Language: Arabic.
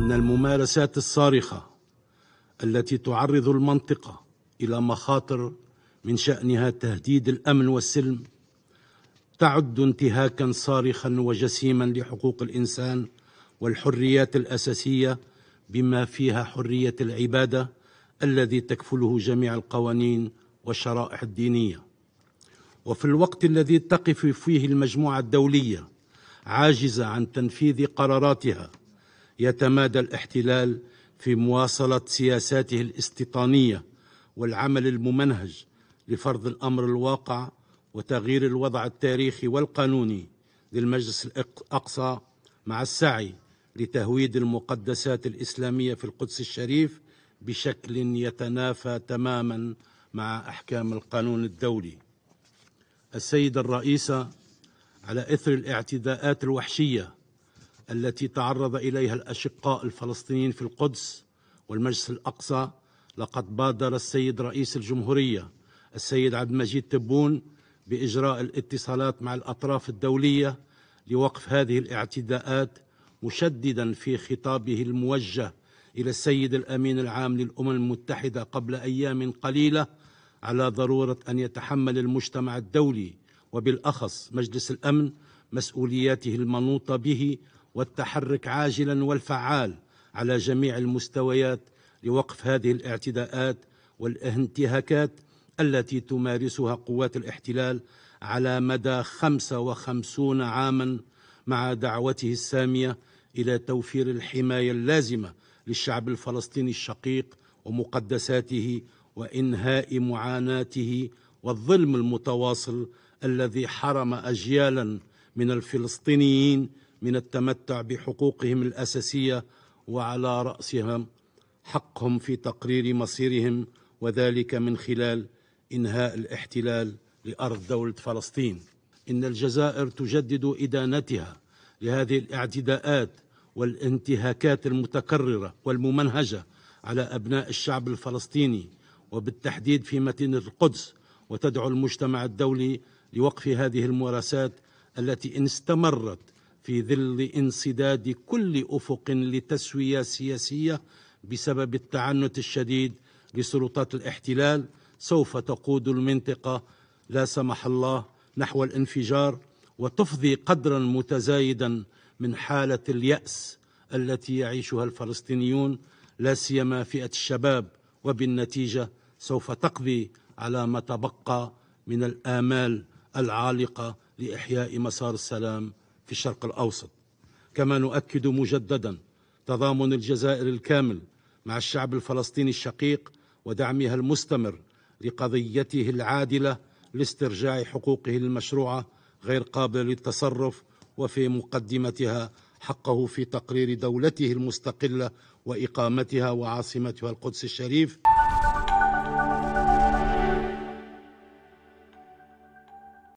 ان الممارسات الصارخه التي تعرض المنطقه الى مخاطر من شانها تهديد الامن والسلم تعد انتهاكا صارخا وجسيما لحقوق الانسان والحريات الاساسيه بما فيها حريه العباده الذي تكفله جميع القوانين والشرائح الدينيه وفي الوقت الذي تقف فيه المجموعه الدوليه عاجزه عن تنفيذ قراراتها يتمادى الاحتلال في مواصلة سياساته الاستيطانية والعمل الممنهج لفرض الأمر الواقع وتغيير الوضع التاريخي والقانوني للمجلس الأقصى مع السعي لتهويد المقدسات الإسلامية في القدس الشريف بشكل يتنافى تماما مع أحكام القانون الدولي السيدة الرئيسة على إثر الاعتداءات الوحشية التي تعرض إليها الأشقاء الفلسطينيين في القدس والمجلس الأقصى لقد بادر السيد رئيس الجمهورية السيد عبد المجيد تبون بإجراء الاتصالات مع الأطراف الدولية لوقف هذه الاعتداءات مشددا في خطابه الموجه إلى السيد الأمين العام للأمم المتحدة قبل أيام قليلة على ضرورة أن يتحمل المجتمع الدولي وبالأخص مجلس الأمن مسؤولياته المنوطة به والتحرك عاجلا والفعال على جميع المستويات لوقف هذه الاعتداءات والانتهاكات التي تمارسها قوات الاحتلال على مدى 55 عاما مع دعوته السامية إلى توفير الحماية اللازمة للشعب الفلسطيني الشقيق ومقدساته وإنهاء معاناته والظلم المتواصل الذي حرم أجيالا من الفلسطينيين من التمتع بحقوقهم الاساسيه وعلى راسهم حقهم في تقرير مصيرهم وذلك من خلال انهاء الاحتلال لارض دوله فلسطين ان الجزائر تجدد ادانتها لهذه الاعتداءات والانتهاكات المتكرره والممنهجه على ابناء الشعب الفلسطيني وبالتحديد في مدينه القدس وتدعو المجتمع الدولي لوقف هذه الممارسات التي ان استمرت في ظل انسداد كل افق لتسويه سياسيه بسبب التعنت الشديد لسلطات الاحتلال سوف تقود المنطقه لا سمح الله نحو الانفجار وتفضي قدرا متزايدا من حاله الياس التي يعيشها الفلسطينيون لا سيما فئه الشباب وبالنتيجه سوف تقضي على ما تبقى من الامال العالقه لاحياء مسار السلام في الشرق الأوسط كما نؤكد مجددا تضامن الجزائر الكامل مع الشعب الفلسطيني الشقيق ودعمها المستمر لقضيته العادلة لاسترجاع حقوقه المشروعة غير قابلة للتصرف وفي مقدمتها حقه في تقرير دولته المستقلة وإقامتها وعاصمتها القدس الشريف